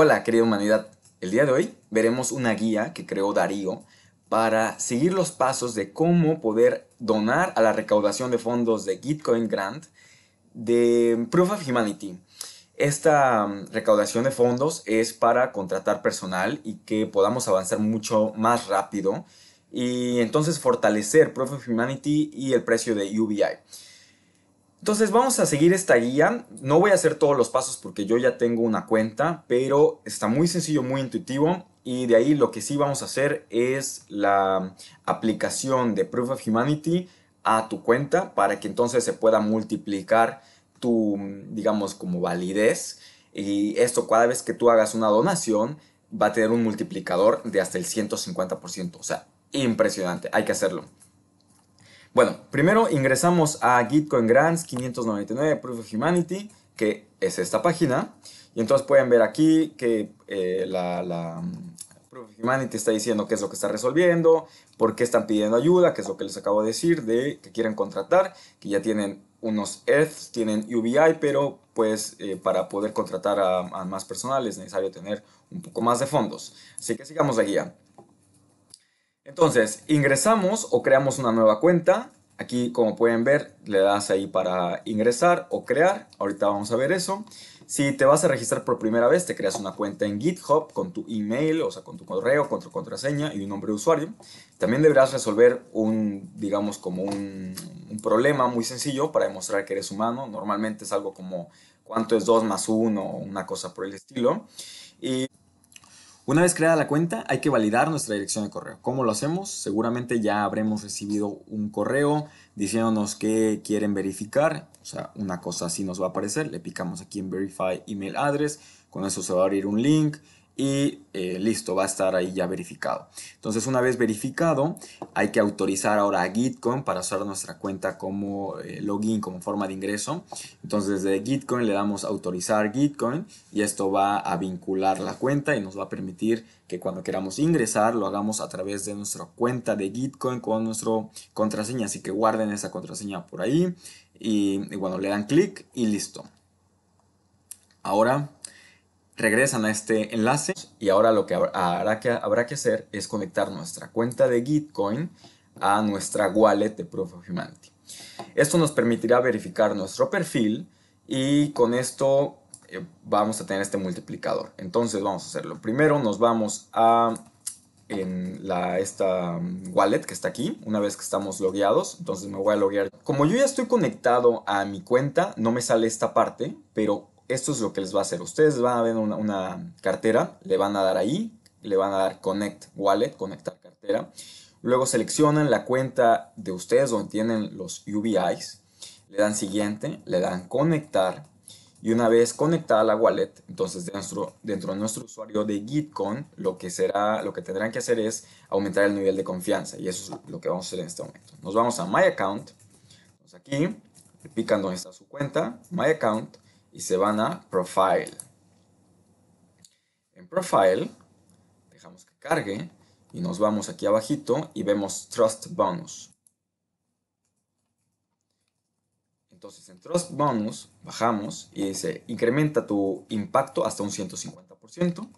hola querida humanidad. El día de hoy veremos una guía que creó Darío para seguir los pasos de cómo poder donar a la recaudación de fondos de Gitcoin Grant de Proof of Humanity. Esta mm, recaudación de fondos es para contratar personal y que podamos avanzar mucho más rápido y entonces fortalecer Proof of Humanity y el precio de UBI. Entonces vamos a seguir esta guía, no voy a hacer todos los pasos porque yo ya tengo una cuenta, pero está muy sencillo, muy intuitivo y de ahí lo que sí vamos a hacer es la aplicación de Proof of Humanity a tu cuenta para que entonces se pueda multiplicar tu, digamos, como validez y esto cada vez que tú hagas una donación va a tener un multiplicador de hasta el 150%, o sea, impresionante, hay que hacerlo. Bueno, primero ingresamos a Gitcoin Grants 599 Proof of Humanity, que es esta página. Y entonces pueden ver aquí que eh, la, mm, Proof of Humanity está diciendo qué es lo que está resolviendo, por qué están pidiendo ayuda, qué es lo que les acabo de decir, de que quieren contratar, que ya tienen unos ETHs, tienen UBI, pero pues eh, para poder contratar a, más personal es necesario tener un poco más de fondos. Así que sigamos la guía. Entonces, ingresamos o creamos una nueva cuenta. Aquí, como pueden ver, le das ahí para ingresar o crear. Ahorita vamos a ver eso. Si te vas a registrar por primera vez, te creas una cuenta en GitHub con tu email, o sea, con tu correo, con tu contraseña y un nombre de usuario. También deberás resolver un, digamos, como un, problema muy sencillo para demostrar que eres humano. Normalmente es algo como cuánto es 2 más 1 o una cosa por el estilo. Y una vez creada la cuenta, hay que validar nuestra dirección de correo. ¿Cómo lo hacemos? Seguramente ya habremos recibido un correo diciéndonos que quieren verificar. O sea, una cosa así nos va a aparecer. Le picamos aquí en Verify Email Address. Con eso se va a abrir un link y eh, listo, va a estar ahí ya verificado. Entonces una vez verificado, hay que autorizar ahora a Gitcoin para usar nuestra cuenta como eh, login, como forma de ingreso. Entonces desde Gitcoin le damos autorizar Gitcoin y esto va a vincular la cuenta y nos va a permitir que cuando queramos ingresar lo hagamos a través de nuestra cuenta de Gitcoin con nuestra contraseña. Así que guarden esa contraseña por ahí y, y bueno, le dan clic y listo. Ahora regresan a este enlace y ahora lo que habrá, que habrá que hacer es conectar nuestra cuenta de Gitcoin a nuestra wallet de Proof of Humanity. Esto nos permitirá verificar nuestro perfil y con esto eh, vamos a tener este multiplicador. Entonces vamos a hacerlo. Primero nos vamos a en la, esta mm, wallet que está aquí, una vez que estamos logueados, entonces me voy a loguear. Como yo ya estoy conectado a mi cuenta, no me sale esta parte, pero esto es lo que les va a hacer. Ustedes van a ver una, cartera, le van a dar ahí, le van a dar Connect Wallet, conectar cartera. Luego seleccionan la cuenta de ustedes donde tienen los UBIs, le dan siguiente, le dan conectar y una vez conectada la wallet, entonces dentro, de nuestro usuario de GitCon, lo que, será, lo que tendrán que hacer es aumentar el nivel de confianza y eso es lo que vamos a hacer en este momento. Nos vamos a My Account, aquí, le pican donde está su cuenta, My Account, y se van a Profile. En Profile, dejamos que cargue y nos vamos aquí abajito y vemos Trust Bonus. Entonces en Trust Bonus bajamos y dice incrementa tu impacto hasta un 150%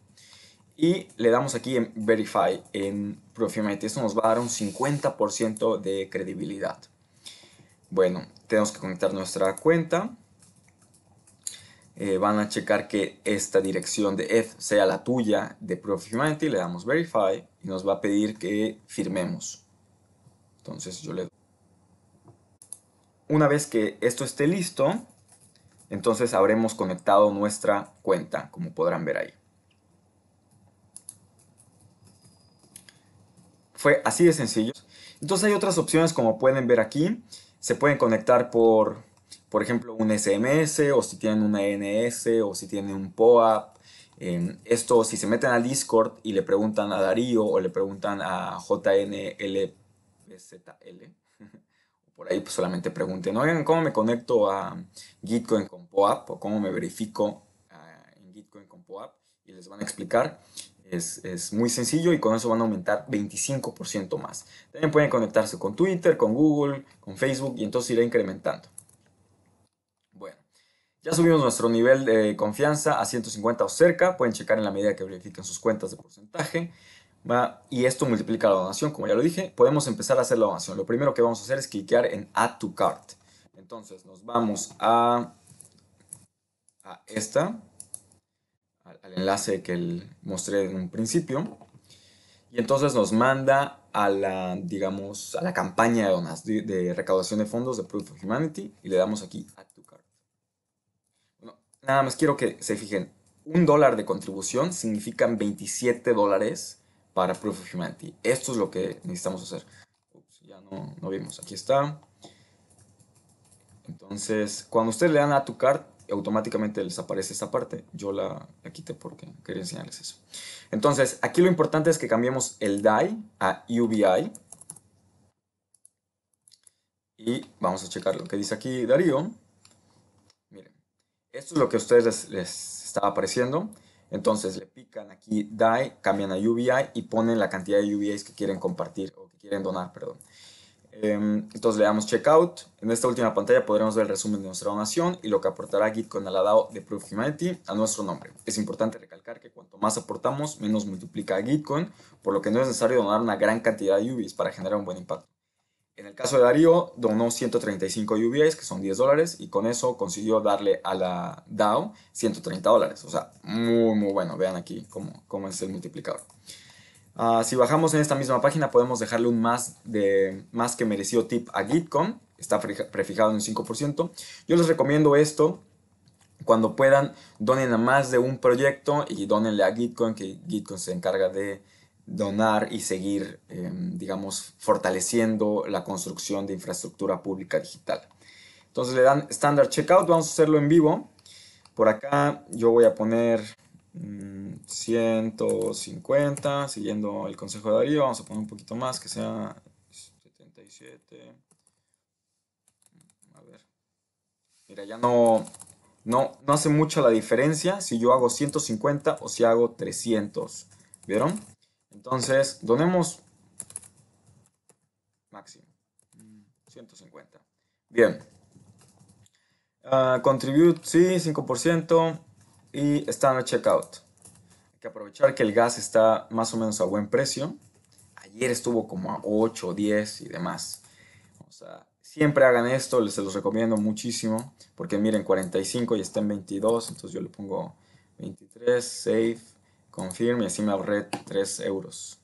y le damos aquí en Verify en Profiamity. Esto nos va a dar un 50% de credibilidad. Bueno, tenemos que conectar nuestra cuenta. Eh, van a checar que esta dirección de F sea la tuya de Proof of Humanity, le damos Verify y nos va a pedir que firmemos. Entonces yo le doy. Una vez que esto esté listo, entonces habremos conectado nuestra cuenta, como podrán ver ahí. Fue así de sencillo. Entonces hay otras opciones como pueden ver aquí. Se pueden conectar por por ejemplo, un SMS o si tienen una NS o si tienen un POAP. Em, esto, si se meten al Discord y le preguntan a Darío o le preguntan a JNLZL, por ahí pues, solamente pregunten, oigan, ¿cómo me conecto a Gitcoin con POAP o cómo me verifico ah, en Gitcoin con POAP? Y les van a explicar. es, muy sencillo y con eso van a aumentar 25% más. También pueden conectarse con Twitter, con Google, con Facebook y entonces irá incrementando. Ya subimos nuestro nivel de confianza a 150 o cerca, pueden checar en la medida que verifiquen sus cuentas de porcentaje. Y esto multiplica la donación, como ya lo dije. Podemos empezar a hacer la donación. Lo primero que vamos a hacer es cliquear en Add to Cart. Entonces nos vamos a, esta, al enlace que mostré en un principio. Y entonces nos manda a la, digamos, a la campaña de donas, de, recaudación de fondos de Proof of Humanity y le damos aquí Nada más quiero que se fijen, un dólar de contribución significan 27 dólares para Proof of Humanity. Esto es lo que necesitamos hacer. ya no, vimos. Aquí está. Entonces, cuando ustedes le dan a tu card, automáticamente les aparece esta parte. Yo la, la, quité porque quería enseñarles eso. Entonces, aquí lo importante es que cambiemos el DAI a UBI. Y vamos a checar lo que dice aquí Darío. Esto es lo que a ustedes les, estaba apareciendo. Entonces le pican aquí DAI, cambian a UBI y ponen la cantidad de UBIs que quieren compartir o que quieren donar, perdón. Em, entonces le damos Checkout. En esta última pantalla podremos ver el resumen de nuestra donación y lo que aportará Gitcoin a la DAO de Proof Humanity a nuestro nombre. Es importante recalcar que cuanto más aportamos, menos multiplica a Gitcoin, por lo que no es necesario donar una gran cantidad de UBIs para generar un buen impacto. En el caso de Darío, donó 135 UBIs, que son 10 dólares, y con eso consiguió darle a la DAO 130 dólares. O sea, muy, muy bueno. Vean aquí cómo, cómo es el multiplicador. Ah, si bajamos en esta misma página, podemos dejarle un más, de, más que merecido tip a GitCon. Está prefijado en un 5%. Yo les recomiendo esto. Cuando puedan, donen a más de un proyecto y donenle a Gitcoin, que Gitcoin se encarga de donar y seguir, em, digamos, fortaleciendo la construcción de infraestructura pública digital. Entonces le dan Standard Checkout, vamos a hacerlo en vivo. Por acá yo voy a poner 150, mm, siguiendo el consejo de Darío, vamos a poner un poquito más, que sea 77. Mm, a ver. Mira, ya no, no, no hace mucha la diferencia si yo hago 150 o si hago 300. ¿Vieron? Entonces, donemos máximo 150. Bien. Ah, contribute, sí, 5%. Y standard checkout. Hay que aprovechar que el gas está más o menos a buen precio. Ayer estuvo como a 8, 10 y demás. O sea, siempre hagan esto, les se los recomiendo muchísimo. Porque miren, 45 y está en 22, entonces yo le pongo 23, save. Confirme, y así me ahorré 3 euros.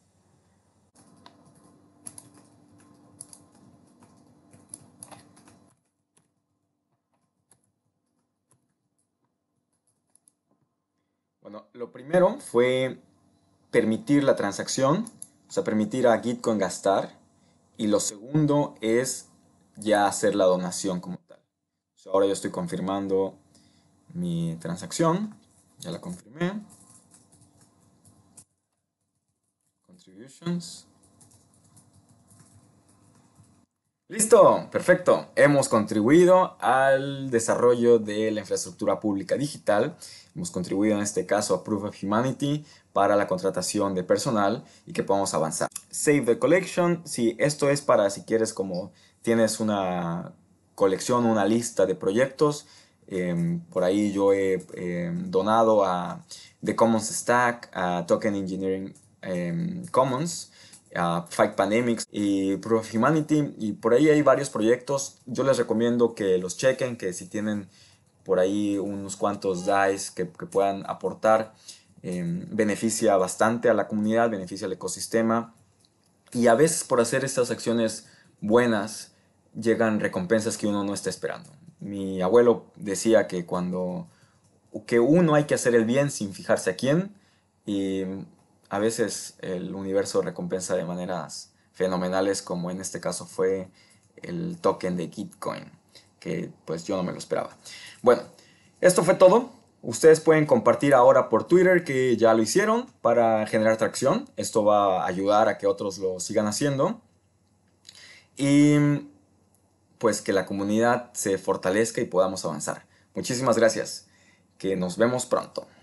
Bueno, lo primero fue permitir la transacción, o sea, permitir a Gitcoin gastar. Y lo segundo es ya hacer la donación como tal. ahora yo estoy confirmando mi transacción, ya la confirmé. Listo, perfecto. Hemos contribuido al desarrollo de la infraestructura pública digital. Hemos contribuido en este caso a Proof of Humanity para la contratación de personal y que podamos avanzar. Save the collection. Si esto es para si quieres como tienes una colección, una lista de proyectos, em, por ahí yo he em, donado a The Commons Stack, a Token Engineering Em, Commons, Fight Pandemics y Proof of Humanity, y por ahí hay varios proyectos. Yo les recomiendo que los chequen, que si tienen por ahí unos cuantos DAIs que, puedan aportar, em, beneficia bastante a la comunidad, beneficia al ecosistema, y a veces por hacer estas acciones buenas llegan recompensas que uno no está esperando. Mi abuelo decía que cuando que uno hay que hacer el bien sin fijarse a quién y a veces el universo recompensa de maneras fenomenales como en este caso fue el token de Gitcoin, que pues yo no me lo esperaba. Bueno, esto fue todo. Ustedes pueden compartir ahora por Twitter que ya lo hicieron para generar tracción. Esto va a ayudar a que otros lo sigan haciendo. Y pues que la comunidad se fortalezca y podamos avanzar. Muchísimas gracias. Que nos vemos pronto.